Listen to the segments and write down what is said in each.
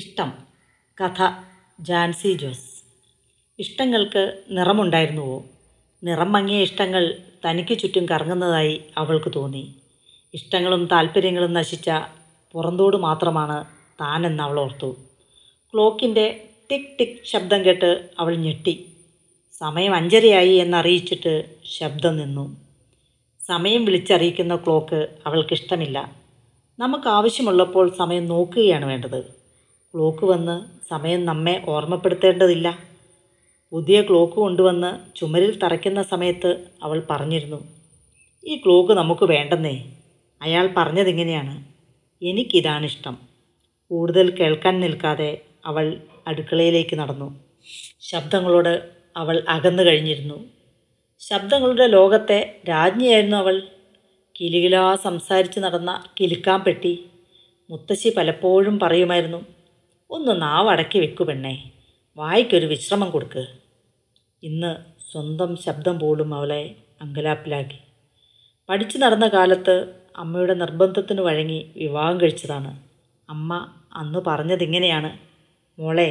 ഇഷ്ടം കഥ ജാൻസി ജോസ് ഇഷ്ടങ്ങൾക്ക് നിറമുണ്ടായിരുന്നുവോ നിറം മങ്ങിയ ഇഷ്ടങ്ങൾ തനിക്ക് ചുറ്റും കറങ്ങുന്നതായി അവൾക്ക് തോന്നി ഇഷ്ടങ്ങളും താല്പര്യങ്ങളും നശിച്ച പുറന്തോട് മാത്രമാണ് താനെന്ന് അവൾ ഓർത്തു ക്ലോക്കിൻ്റെ ടിക് ടിക് ശബ്ദം കേട്ട് അവൾ ഞെട്ടി സമയം അഞ്ചരയായി എന്നറിയിച്ചിട്ട് ശബ്ദം നിന്നു സമയം വിളിച്ചറിയിക്കുന്ന ക്ലോക്ക് അവൾക്കിഷ്ടമില്ല നമുക്ക് ആവശ്യമുള്ളപ്പോൾ സമയം നോക്കുകയാണ് വേണ്ടത് ക്ലോക്ക് വന്ന് സമയം നമ്മെ ഓർമ്മപ്പെടുത്തേണ്ടതില്ല പുതിയ ക്ലോക്ക് കൊണ്ടുവന്ന് ചുമരിൽ തറയ്ക്കുന്ന സമയത്ത് അവൾ പറഞ്ഞിരുന്നു ഈ ക്ലോക്ക് നമുക്ക് വേണ്ടെന്നേ അയാൾ പറഞ്ഞതിങ്ങനെയാണ് എനിക്കിതാണിഷ്ടം കൂടുതൽ കേൾക്കാൻ നിൽക്കാതെ അവൾ അടുക്കളയിലേക്ക് നടന്നു ശബ്ദങ്ങളോട് അവൾ അകന്നു കഴിഞ്ഞിരുന്നു ശബ്ദങ്ങളുടെ ലോകത്തെ രാജ്ഞിയായിരുന്നു അവൾ കിലുകിലാ സംസാരിച്ച് നടന്ന കിലുക്കാൻ പെട്ടി മുത്തശ്ശി പലപ്പോഴും പറയുമായിരുന്നു ഒന്ന് നാവടക്കി വെക്കു പെണ്ണേ വായിക്കൊരു വിശ്രമം കൊടുക്ക് ഇന്ന് സ്വന്തം ശബ്ദം പോലും അവളെ അങ്കലാപ്പിലാക്കി പഠിച്ചു നടന്ന കാലത്ത് അമ്മയുടെ നിർബന്ധത്തിന് വഴങ്ങി വിവാഹം കഴിച്ചതാണ് അമ്മ അന്ന് പറഞ്ഞതിങ്ങനെയാണ് മോളെ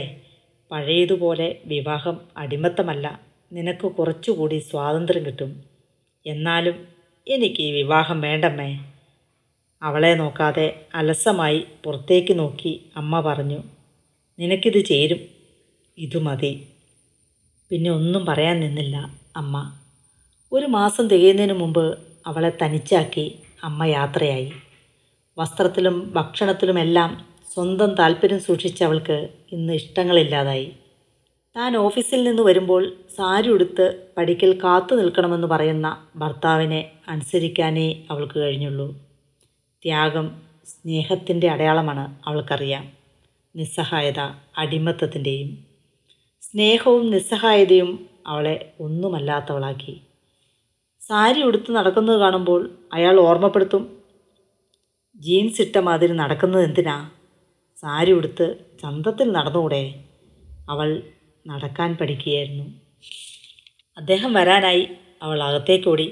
പഴയതുപോലെ വിവാഹം അടിമത്തമല്ല നിനക്ക് കുറച്ചുകൂടി സ്വാതന്ത്ര്യം കിട്ടും എന്നാലും എനിക്ക് ഈ വിവാഹം വേണ്ടമ്മേ അവളെ നോക്കാതെ അലസമായി പുറത്തേക്ക് നോക്കി അമ്മ പറഞ്ഞു നിനക്കിത് ചേരും ഇതു മതി പിന്നെ ഒന്നും പറയാൻ നിന്നില്ല അമ്മ ഒരു മാസം തികയുന്നതിന് മുമ്പ് അവളെ തനിച്ചാക്കി അമ്മ യാത്രയായി വസ്ത്രത്തിലും ഭക്ഷണത്തിലുമെല്ലാം സ്വന്തം താല്പര്യം സൂക്ഷിച്ചവൾക്ക് ഇന്ന് ഇഷ്ടങ്ങളില്ലാതായി താൻ ഓഫീസിൽ നിന്ന് വരുമ്പോൾ സാരി ഉടുത്ത് പടിക്കൽ കാത്തു നിൽക്കണമെന്ന് പറയുന്ന ഭർത്താവിനെ അനുസരിക്കാനേ അവൾക്ക് കഴിഞ്ഞുള്ളൂ ത്യാഗം സ്നേഹത്തിൻ്റെ അടയാളമാണ് അവൾക്കറിയാം നിസ്സഹായത അടിമത്തത്തിൻ്റെയും സ്നേഹവും നിസ്സഹായതയും അവളെ ഒന്നുമല്ലാത്തവളാക്കി സാരി ഉടുത്ത് നടക്കുന്നത് കാണുമ്പോൾ അയാൾ ഓർമ്മപ്പെടുത്തും ജീൻസ് ഇട്ട മാതിരി നടക്കുന്നത് എന്തിനാ സാരി ഉടുത്ത് ചന്തത്തിൽ നടന്നുകൂടെ അവൾ നടക്കാൻ പഠിക്കുകയായിരുന്നു അദ്ദേഹം വരാനായി അവൾ അകത്തേക്കോടി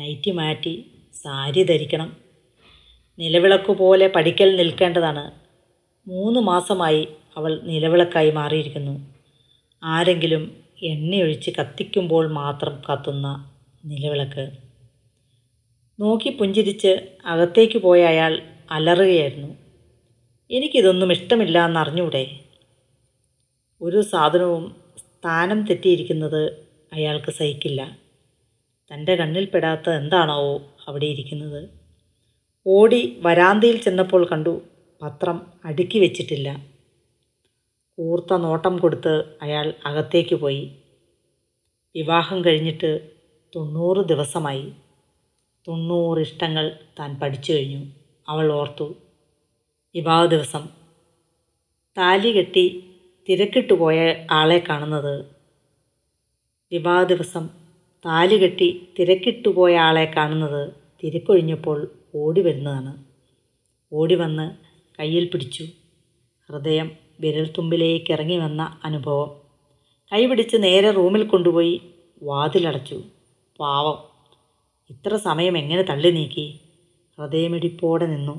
നൈറ്റി മാറ്റി സാരി ധരിക്കണം നിലവിളക്കു പോലെ പഠിക്കൽ നിൽക്കേണ്ടതാണ് മൂന്ന് മാസമായി അവൾ നിലവിളക്കായി മാറിയിരിക്കുന്നു ആരെങ്കിലും എണ്ണയൊഴിച്ച് കത്തിക്കുമ്പോൾ മാത്രം കത്തുന്ന നിലവിളക്ക് നോക്കി പുഞ്ചിരിച്ച് അകത്തേക്ക് പോയ അയാൾ അലറുകയായിരുന്നു എനിക്കിതൊന്നും ഇഷ്ടമില്ല എന്നറിഞ്ഞൂടെ ഒരു സാധനവും സ്ഥാനം തെറ്റിയിരിക്കുന്നത് അയാൾക്ക് സഹിക്കില്ല തൻ്റെ കണ്ണിൽപ്പെടാത്ത എന്താണോ അവിടെ ഇരിക്കുന്നത് ഓടി വരാന്തയിൽ ചെന്നപ്പോൾ കണ്ടു പത്രം അടുക്കി വെച്ചിട്ടില്ല കൂർത്ത നോട്ടം കൊടുത്ത് അയാൾ അകത്തേക്ക് പോയി വിവാഹം കഴിഞ്ഞിട്ട് തൊണ്ണൂറ് ദിവസമായി തൊണ്ണൂറ് ഇഷ്ടങ്ങൾ താൻ പഠിച്ചു കഴിഞ്ഞു അവൾ ഓർത്തു വിവാഹ ദിവസം താലി കെട്ടി തിരക്കിട്ട് പോയ ആളെ കാണുന്നത് വിവാഹ ദിവസം താലി കെട്ടി തിരക്കിട്ടു പോയ ആളെ കാണുന്നത് തിരക്കൊഴിഞ്ഞപ്പോൾ ഓടി വരുന്നതാണ് ഓടി വന്ന് കയ്യിൽ പിടിച്ചു ഹൃദയം വിരൽത്തുമ്പിലേക്ക് ഇറങ്ങി വന്ന അനുഭവം കൈപിടിച്ച് നേരെ റൂമിൽ കൊണ്ടുപോയി വാതിലടച്ചു പാവം ഇത്ര സമയം എങ്ങനെ തള്ളി നീക്കി ഹൃദയമിടിപ്പോടെ നിന്നു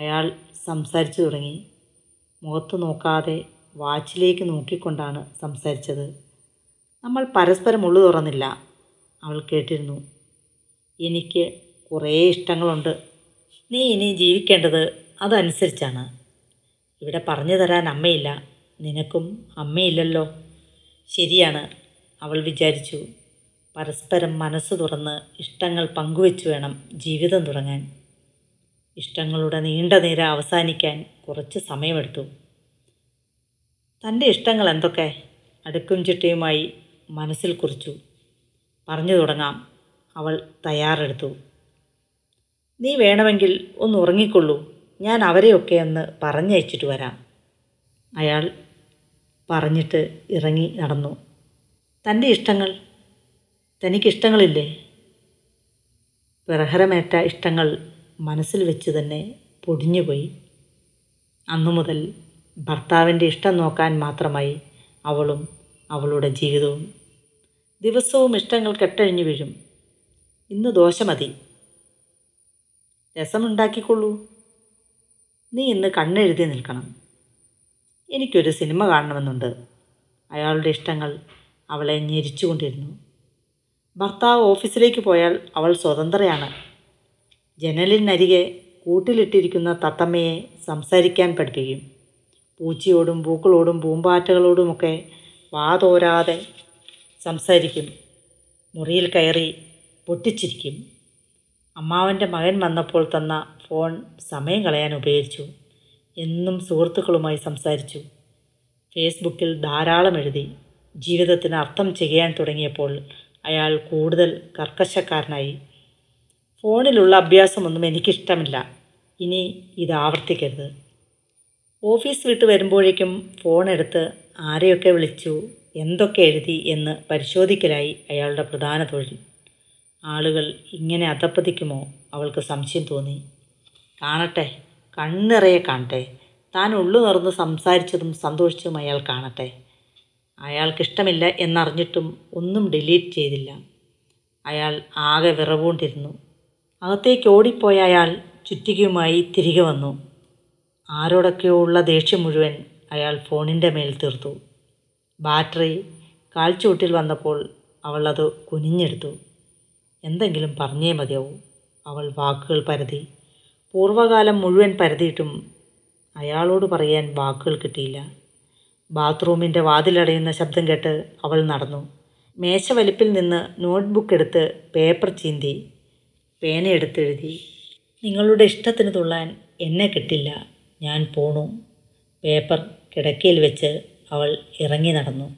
അയാൾ സംസാരിച്ചു തുടങ്ങി മുഖത്ത് നോക്കാതെ വാച്ചിലേക്ക് നോക്കിക്കൊണ്ടാണ് സംസാരിച്ചത് നമ്മൾ പരസ്പരം ഉള്ളു തുറന്നില്ല അവൾ കേട്ടിരുന്നു എനിക്ക് കുറേ ഇഷ്ടങ്ങളുണ്ട് നീ ഇനി ജീവിക്കേണ്ടത് അതനുസരിച്ചാണ് ഇവിടെ പറഞ്ഞു തരാൻ അമ്മയില്ല നിനക്കും അമ്മയില്ലല്ലോ ശരിയാണ് അവൾ വിചാരിച്ചു പരസ്പരം മനസ്സ് തുറന്ന് ഇഷ്ടങ്ങൾ പങ്കുവെച്ചു വേണം ജീവിതം തുടങ്ങാൻ ഇഷ്ടങ്ങളുടെ നീണ്ട നേരം അവസാനിക്കാൻ കുറച്ച് സമയമെടുത്തു തൻ്റെ ഇഷ്ടങ്ങൾ എന്തൊക്കെ അടുക്കും ചിട്ടയുമായി മനസ്സിൽ കുറിച്ചു പറഞ്ഞു തുടങ്ങാം അവൾ തയ്യാറെടുത്തു നീ വേണമെങ്കിൽ ഒന്ന് ഉറങ്ങിക്കൊള്ളൂ ഞാൻ അവരെയൊക്കെ ഒന്ന് പറഞ്ഞയച്ചിട്ട് വരാം അയാൾ പറഞ്ഞിട്ട് ഇറങ്ങി നടന്നു തൻ്റെ ഇഷ്ടങ്ങൾ തനിക്കിഷ്ടങ്ങളില്ലേ പ്രഹരമേറ്റ ഇഷ്ടങ്ങൾ മനസ്സിൽ വെച്ച് തന്നെ പൊടിഞ്ഞുപോയി അന്നു മുതൽ ഭർത്താവിൻ്റെ ഇഷ്ടം നോക്കാൻ മാത്രമായി അവളും അവളുടെ ജീവിതവും ദിവസവും ഇഷ്ടങ്ങൾ കെട്ടഴിഞ്ഞു വീഴും ഇന്ന് ദോശ മതി രസമുണ്ടാക്കിക്കൊള്ളൂ നീ ഇന്ന് കണ്ണെഴുതി നിൽക്കണം എനിക്കൊരു സിനിമ കാണണമെന്നുണ്ട് അയാളുടെ ഇഷ്ടങ്ങൾ അവളെ ഞെരിച്ചുകൊണ്ടിരുന്നു ഭർത്താവ് ഓഫീസിലേക്ക് പോയാൽ അവൾ സ്വതന്ത്രയാണ് ജനലിനരികെ കൂട്ടിലിട്ടിരിക്കുന്ന തത്തമ്മയെ സംസാരിക്കാൻ പഠിപ്പിക്കും പൂച്ചയോടും പൂക്കളോടും പൂമ്പാറ്റകളോടുമൊക്കെ വാതോരാതെ സംസാരിക്കും മുറിയിൽ കയറി പൊട്ടിച്ചിരിക്കും അമ്മാവൻ്റെ മകൻ വന്നപ്പോൾ തന്ന ഫോൺ സമയം കളയാൻ ഉപയോഗിച്ചു എന്നും സുഹൃത്തുക്കളുമായി സംസാരിച്ചു ഫേസ്ബുക്കിൽ ധാരാളം എഴുതി ജീവിതത്തിന് അർത്ഥം ചെയ്യാൻ തുടങ്ങിയപ്പോൾ അയാൾ കൂടുതൽ കർക്കശക്കാരനായി ഫോണിലുള്ള അഭ്യാസമൊന്നും എനിക്കിഷ്ടമില്ല ഇനി ഇത് ആവർത്തിക്കരുത് ഓഫീസ് വിട്ട് വരുമ്പോഴേക്കും ഫോൺ എടുത്ത് ആരെയൊക്കെ വിളിച്ചു എന്തൊക്കെ എഴുതി എന്ന് പരിശോധിക്കലായി അയാളുടെ പ്രധാന തൊഴിൽ ആളുകൾ ഇങ്ങനെ അധപ്പതിക്കുമോ അവൾക്ക് സംശയം തോന്നി കാണട്ടെ കണ്ണിറയെ കാണട്ടെ താൻ ഉള്ളു നിറന്ന് സംസാരിച്ചതും സന്തോഷിച്ചതും അയാൾ കാണട്ടെ അയാൾക്കിഷ്ടമില്ല എന്നറിഞ്ഞിട്ടും ഒന്നും ഡിലീറ്റ് ചെയ്തില്ല അയാൾ ആകെ വിറവുകൊണ്ടിരുന്നു അകത്തേക്ക് ഓടിപ്പോയ അയാൾ ചുറ്റികയുമായി തിരികെ വന്നു ആരോടൊക്കെയോ ഉള്ള ദേഷ്യം മുഴുവൻ അയാൾ ഫോണിൻ്റെ മേൽ തീർത്തു ബാറ്ററി കാൽച്ചുവട്ടിൽ വന്നപ്പോൾ അവളത് കുനിഞ്ഞെടുത്തു എന്തെങ്കിലും പറഞ്ഞേ മതിയാവും അവൾ വാക്കുകൾ പരതി പൂർവ്വകാലം മുഴുവൻ പരതിയിട്ടും അയാളോട് പറയാൻ വാക്കുകൾ കിട്ടിയില്ല ബാത്റൂമിൻ്റെ വാതിലടയുന്ന ശബ്ദം കേട്ട് അവൾ നടന്നു മേശവലിപ്പിൽ നിന്ന് നോട്ട്ബുക്ക് എടുത്ത് പേപ്പർ ചീന്തി പേനയെടുത്തെഴുതി നിങ്ങളുടെ ഇഷ്ടത്തിന് തുള്ളാൻ എന്നെ കിട്ടില്ല ഞാൻ പോണു പേപ്പർ കിടക്കയിൽ വെച്ച് അവൾ ഇറങ്ങി നടന്നു